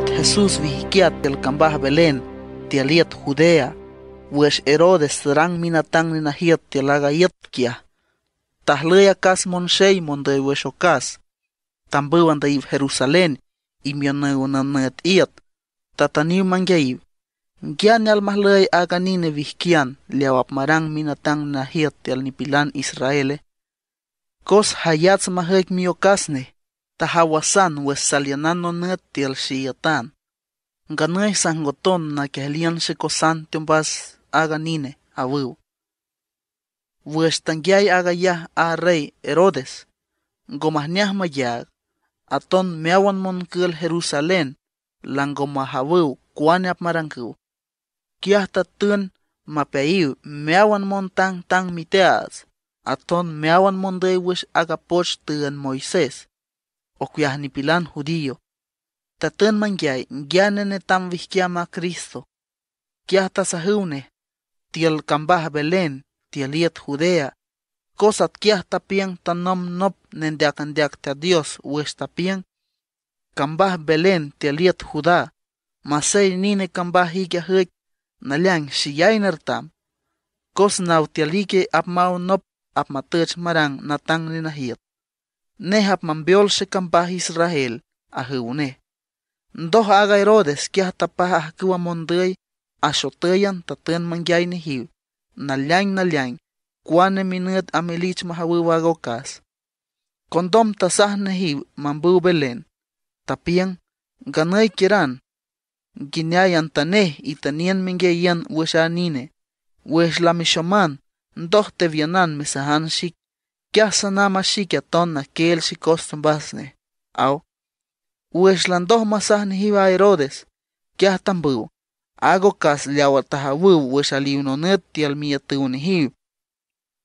Jesús vihikiat del kambah Belén, tialiat Judea, wesh Herodes serán minatang ninahiat tialagayat kia. Tahlea kas de monde Cas, tambuan de Jerusalén, y mioneunanet iat, tataniu mangyaiv. Gyan al mahlei aganine vihikian, liawap marang minatang nahiat tial nipilan Israele. Kos hayats mio miokasne, tahawasan we salianano net til siyatan. Ganay sanggoton na kahalian si kosan tiyumpas aganine awiw. Wastangyay agaya a rey Herodes, gomahniah mayag, aton meawan mon kil Jerusalén, lang gomahawiw kuanyap marangkiw. Kiyahta tun mapayiw meawan mon tang tang miteas, aton meawan mon day wish agapoch tiyan Moises. pilan judío, tatânman yai, guianene tam vihquiama Cristo, quiahta sahiune, tiel cambaj Belén, tieliet Judea, cosat quiahta pian tanom nop nendeak nendeacandeacte a Dios huesta pian, cambaj Belén, tieliet Judá, masay nine cambaj iquiahuec, nalian xiyainertam, cos ap apmau nop ap apmatech maran natan rinahiet. nehap mambiol se campah Israel a jeune. Dos aga Herodes que hasta paja a mondrey a shoteyan taten mangyay nehiu, nalyang nalyang, kuane minet amelich mahawu wagokas. Condom tasah nehiu mambu belén, tapian, ganay kiran, Ginyayan taneh y tanien mingeyan weshanine, weshla mishoman, dos tevianan mesahan shik kiasanamashika tona si koston basne, au, ueslandos masahne hiba Herodes, kiastan biu, ago kas liawa taha biu uno neti al mia tiuni hiu,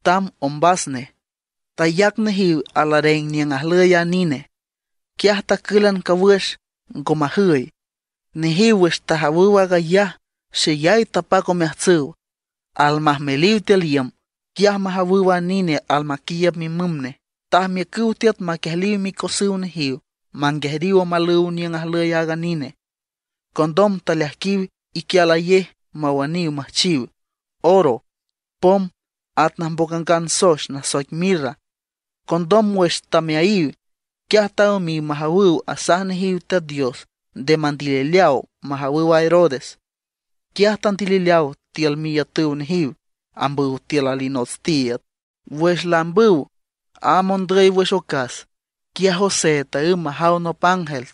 tam ombasne, tayakne hiu alaren nian ahleya nine, kiasta kilan kabues gomahui, ni hiwes taha biu aga ya, se jäi tapako meatsiu, almas meliu teliam, kia mahawiwa nini al makia mi mumne, ta mi kuutiat ma kehli mi kosiu ne hiu, ma ngehriwa ma leu ni ngahle yaga nini. Kondom ta lehkiwi i kia la ye ma waniu ma chiwi. Oro, pom, at na mbogangan sosh na sok mirra. Kondom wes ta mi aiwi, kia tau mi mahawiu asahne hiu ta dios, de mandile liao mahawiwa erodes. Kia tantile liao tiel mi yatuu ne hiu. ambeu tiel stiet. tiet, lambu, amondrei pues ocas, kia José ta ima jauno pangel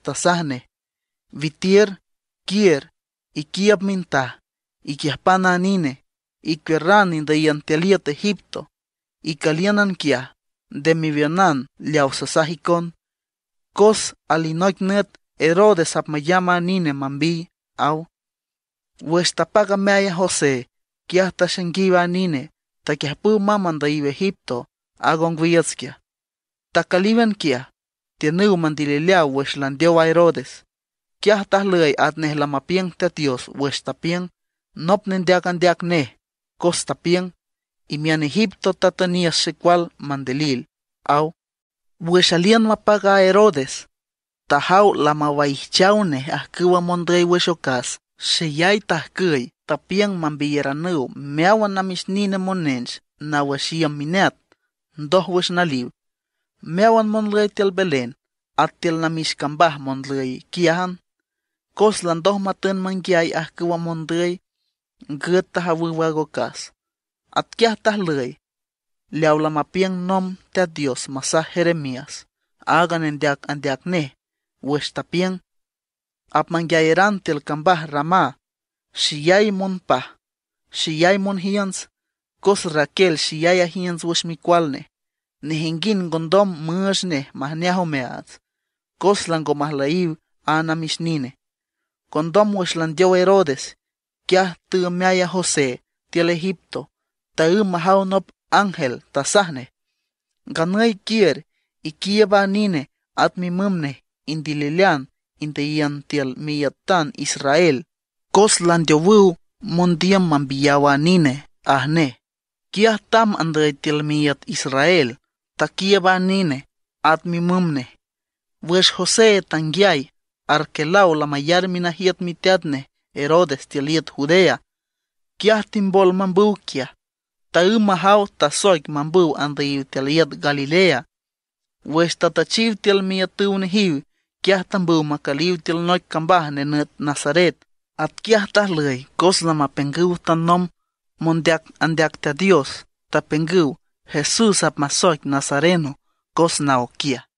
vitier, kier, y kia minta, y kia pananine, y querranin de yantialiet Egipto, y calianan kia, de mi vionan liausasajicon, cos alinoignet Herodes apmayama nine mambi, au, huesta paga mea José, kiahta shengiva nine, takiahpu maman da ibe Egipto, agon guiatskia. Takaliban kia, tieneu mandilelia a Herodes, kiahta lay la lamapien te Dios westapien, nopnen de deakne, costapien, y mian Egipto tatanía sequal mandelil, au, wesalian mapaga Herodes, tajau lamabaichaune ahkiwa mondrei weshocas, sheyai tahkui, tapian mambiyaraneu meawa namisnine monens nawasian minat ndohwes naliw meawan monley tiel belén atiel namiskambah monley kiahan koslan doh maten mangiay ahkiwa mondey gëtah awiwagokas atkiahtah ley liawlamapien nom tea Dios masah Jeremías hagan endiak andiak neh wextapien apmangiayerán tiel kambah ramá mon pa, mon hians, cos Raquel wash mi qualne nihingin gondom mëshne mahneahomeaz, cos lango mahlaib ana mishnine, gondom wishlandio me kia meaya José, tiel Egipto, u mahaunop Angel, tasahne, ganai kier y kieva nine at mi mumne indililian, indian tiel miyatan Israel, Koslan yowiu montiam mambiyawa nine ahne. Kiah tam andaitilmiyat Israel. Takieva nine atmimumne. Vues José tangiai arkelao la mayar minahiat mitiatne Herodes tieliet Judea. Kiah timbol mambukia. Taü mahau tasoik mambu andaiu tieliet Galilea. Vues tatachiv tielmiyatuvne hiu. Kiah tambu makaliu tilnoik kambahne net Nazaret. atkiahtas ley, tan nom, tanom, andiak de Dios, tapengu, Jesús apmasoy nazareno, cosna okia